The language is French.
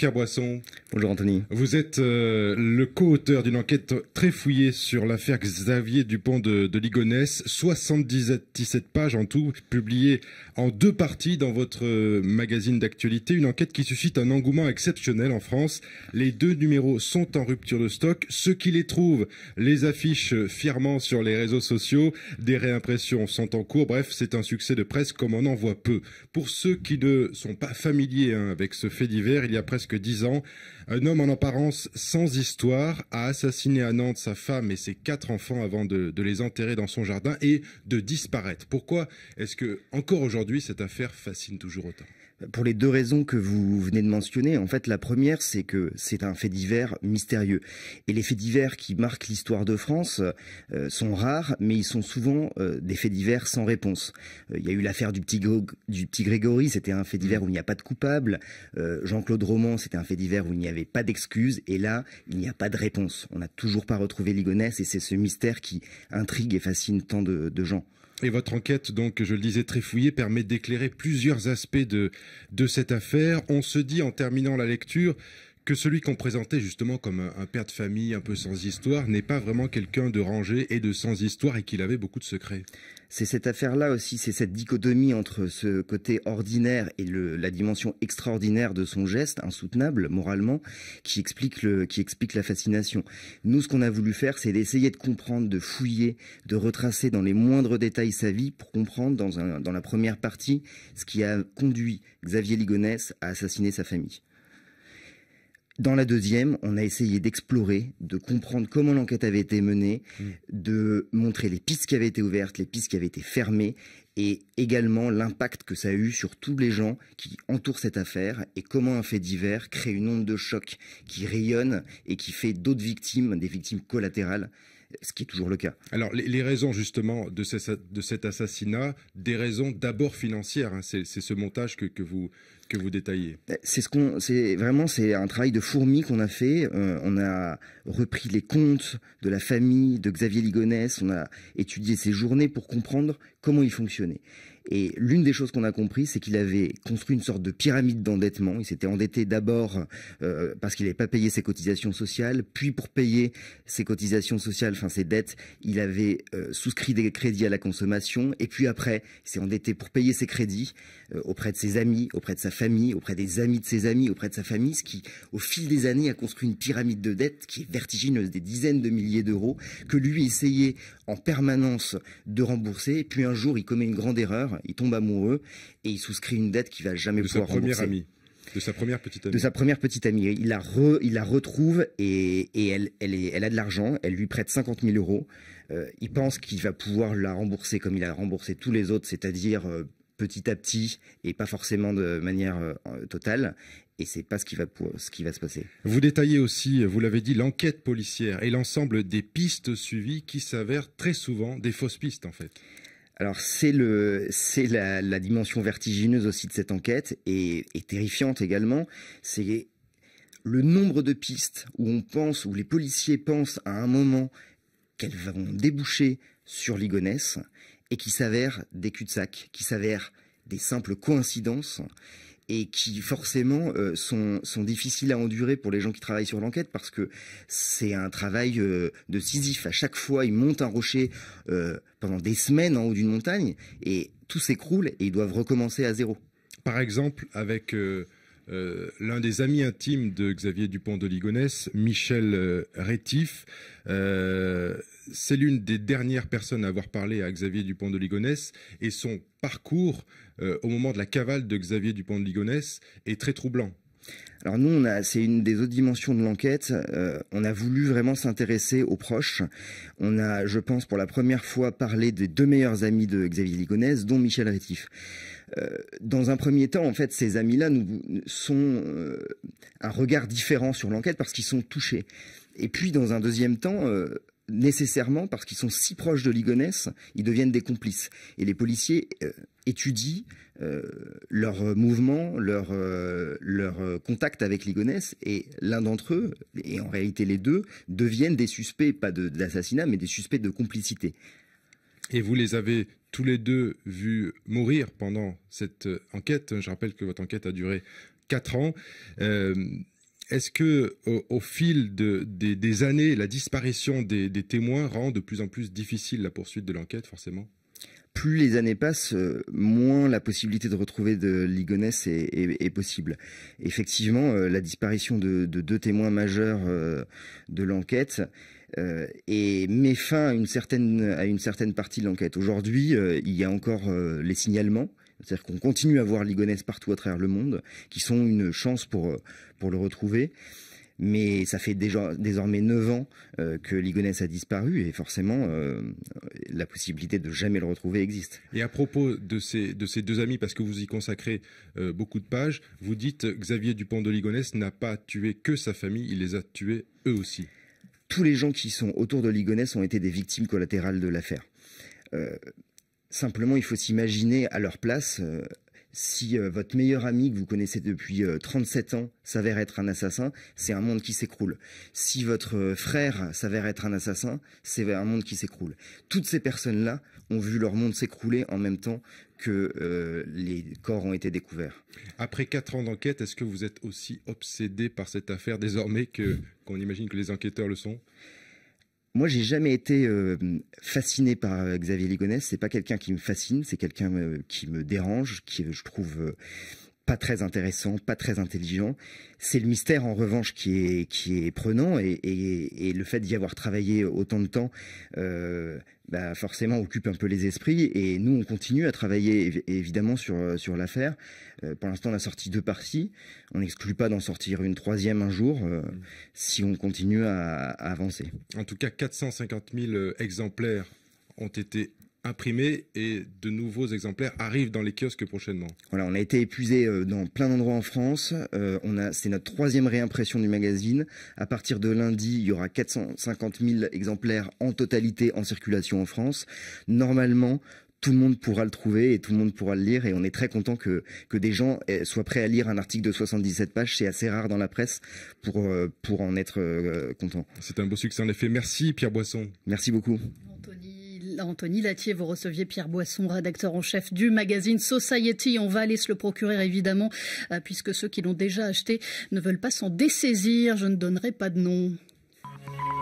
Pierre Boisson. Bonjour Anthony. Vous êtes euh, le co-auteur d'une enquête très fouillée sur l'affaire Xavier Dupont de, de Ligonnès, 77 pages en tout, publiée en deux parties dans votre euh, magazine d'actualité, une enquête qui suscite un engouement exceptionnel en France. Les deux numéros sont en rupture de stock, ceux qui les trouvent les affichent fièrement sur les réseaux sociaux, des réimpressions sont en cours, bref, c'est un succès de presse comme on en voit peu. Pour ceux qui ne sont pas familiers hein, avec ce fait divers, il y a presque dix ans, un homme en apparence sans histoire a assassiné à Nantes sa femme et ses quatre enfants avant de, les enterrer dans son jardin et de disparaître. Pourquoi est-ce que encore aujourd'hui cette affaire fascine toujours autant pour les deux raisons que vous venez de mentionner. En fait, la première, c'est que c'est un fait divers mystérieux. Et les faits divers qui marquent l'histoire de France euh, sont rares, mais ils sont souvent euh, des faits divers sans réponse. Euh, il y a eu l'affaire du petit, Grégory, c'était un fait divers où il n'y a pas de coupable. Jean-Claude Roman, c'était un fait divers où il n'y avait pas d'excuse. Et là, il n'y a pas de réponse. On n'a toujours pas retrouvé Ligonès et c'est ce mystère qui intrigue et fascine tant de gens. Et votre enquête, donc, je le disais, très fouillée, permet d'éclairer plusieurs aspects de, cette affaire. On se dit, en terminant la lecture, que celui qu'on présentait justement comme un, père de famille un peu sans histoire n'est pas vraiment quelqu'un de rangé et de sans histoire et qu'il avait beaucoup de secrets c'est cette affaire-là aussi, c'est cette dichotomie entre ce côté ordinaire et la dimension extraordinaire de son geste, insoutenable moralement, qui explique, la fascination. Nous, ce qu'on a voulu faire, c'est d'essayer de comprendre, de fouiller, de retracer dans les moindres détails sa vie pour comprendre dans, dans la première partie ce qui a conduit Xavier Ligonès à assassiner sa famille. Dans la deuxième, on a essayé d'explorer, de comprendre comment l'enquête avait été menée, mm. de montrer les pistes qui avaient été ouvertes, les pistes qui avaient été fermées, et également l'impact que ça a eu sur tous les gens qui entourent cette affaire, et comment un fait divers crée une onde de choc qui rayonne et qui fait d'autres victimes, des victimes collatérales, ce qui est toujours le cas. Alors les, raisons justement de, cet assassinat, des raisons d'abord financières, hein, c'est ce montage que vous que vous détaillez eh, C'est ce qu'on, c'est vraiment c'est un travail de fourmi qu'on a fait. Euh, on a repris les comptes de la famille de Xavier Ligonès. On a étudié ses journées pour comprendre comment il fonctionnait. Et l'une des choses qu'on a compris, c'est qu'il avait construit une sorte de pyramide d'endettement. Il s'était endetté d'abord euh, parce qu'il n'avait pas payé ses cotisations sociales, puis pour payer ses cotisations sociales, enfin ses dettes, il avait euh, souscrit des crédits à la consommation, et puis après, il s'est endetté pour payer ses crédits auprès de ses amis, auprès de sa auprès des amis de ses amis, auprès de sa famille, ce qui, au fil des années, a construit une pyramide de dettes qui est vertigineuse, des dizaines de milliers d'euros, que lui essayait en permanence de rembourser. Et puis un jour, il commet une grande erreur, il tombe amoureux et il souscrit une dette qui va jamais de pouvoir rembourser. De sa première petite amie. De sa première petite amie. Il la, il la retrouve et, elle, elle, a de l'argent. Elle lui prête 50 000 euros. Euh, il pense qu'il va pouvoir la rembourser comme il a remboursé tous les autres, c'est-à-dire euh, petit à petit et pas forcément de manière euh, totale. Et c'est pas ce qui, va, ce qui va se passer. Vous détaillez aussi, vous l'avez dit, l'enquête policière et l'ensemble des pistes suivies qui s'avèrent très souvent des fausses pistes en fait. Alors c'est la, dimension vertigineuse aussi de cette enquête et, terrifiante également. C'est le nombre de pistes où on pense, où les policiers pensent à un moment qu'elles vont déboucher sur Ligonesse et qui s'avèrent des cul-de-sac, qui s'avèrent des simples coïncidences et qui forcément euh, sont, difficiles à endurer pour les gens qui travaillent sur l'enquête parce que c'est un travail euh, de Sisyphe. À chaque fois, ils montent un rocher euh, pendant des semaines en haut d'une montagne et tout s'écroule et ils doivent recommencer à zéro. Par exemple, avec euh, l'un des amis intimes de Xavier Dupont de Ligonnès, Michel euh, Rétif. Euh, c'est l'une des dernières personnes à avoir parlé à Xavier Dupont de Ligonnès et son parcours au moment de la cavale de Xavier Dupont de Ligonnès est très troublant. Alors nous, c'est une des autres dimensions de l'enquête. on a voulu vraiment s'intéresser aux proches. On a, je pense, pour la première fois parlé des deux meilleurs amis de Xavier Ligonnès, dont Michel Rétif. Euh, dans un premier temps, en fait, ces amis-là nous sont euh, un regard différent sur l'enquête parce qu'ils sont touchés. Et puis, dans un deuxième temps, euh, nécessairement, parce qu'ils sont si proches de Ligonès, ils deviennent des complices. Et les policiers étudient leur mouvement, leur, contact avec Ligonès, et l'un d'entre eux, et en réalité les deux, deviennent des suspects, pas d'assassinat, mais des suspects de complicité. Et vous les avez tous les deux vus mourir pendant cette euh, enquête. Je rappelle que votre enquête a duré quatre ans. Euh, est-ce que, au, fil des, années, la disparition des, témoins rend de plus en plus difficile la poursuite de l'enquête, forcément plus les années passent, euh, moins la possibilité de retrouver de Ligonès est, possible. Effectivement, la disparition de, deux témoins majeurs de l'enquête euh, et met fin à une certaine, à une certaine partie de l'enquête. Aujourd'hui, euh, il y a encore euh, les signalements. C'est-à-dire qu'on continue à voir Ligonès partout à travers le monde, qui sont une chance pour, pour le retrouver mais ça fait déjà désormais 9 ans que Ligonès a disparu et forcément la possibilité de jamais le retrouver existe. Et à propos de ces, de ces deux amis, parce que vous y consacrez beaucoup de pages, vous dites que Xavier Dupont de Ligonès n'a pas tué que sa famille, il les a tués eux aussi tous les gens qui sont autour de Ligonès ont été des victimes collatérales de l'affaire. Euh, simplement, il faut s'imaginer à leur place euh, si euh, votre meilleur ami que vous connaissez depuis 37 ans s'avère être un assassin, c'est un monde qui s'écroule. Si votre frère s'avère être un assassin, c'est un monde qui s'écroule. Toutes ces personnes-là ont vu leur monde s'écrouler en même temps que euh, les corps ont été découverts. Après quatre ans d'enquête, est-ce que vous êtes aussi obsédé par cette affaire désormais que qu'on imagine que les enquêteurs le sont moi, j'ai jamais été euh, fasciné par euh, Xavier Ligonès. C'est pas quelqu'un qui me fascine, c'est quelqu'un qui me dérange, qui je trouve pas très intéressant, pas très intelligent. C'est le mystère en revanche qui est, qui est prenant et, le fait d'y avoir travaillé autant de temps, euh, bah, forcément occupe un peu les esprits. Et nous, on continue à travailler évidemment sur, sur l'affaire. Euh, pour l'instant, on a sorti deux parties. On n'exclut pas d'en sortir une troisième un jour euh, mm. si on continue à, à avancer. En tout cas, 450 000 exemplaires ont été imprimés et de nouveaux exemplaires arrivent dans les kiosques prochainement. Voilà, on a été épuisé euh, dans plein d'endroits en France. Euh, c'est notre troisième réimpression du magazine. À partir de lundi, il y aura 450 000 exemplaires en totalité en circulation en France. Normalement, tout le monde pourra le trouver et tout le monde pourra le lire. Et on est très content que, des gens eh, soient prêts à lire un article de 77 pages. C'est assez rare dans la presse pour, euh, pour en être content. C'est un beau succès en effet. Merci Pierre Boisson. Merci beaucoup. Anthony Latier, vous receviez Pierre Boisson, rédacteur en chef du magazine Society. On va aller se le procurer évidemment, euh, puisque ceux qui l'ont déjà acheté ne veulent pas s'en dessaisir. Je ne donnerai pas de nom.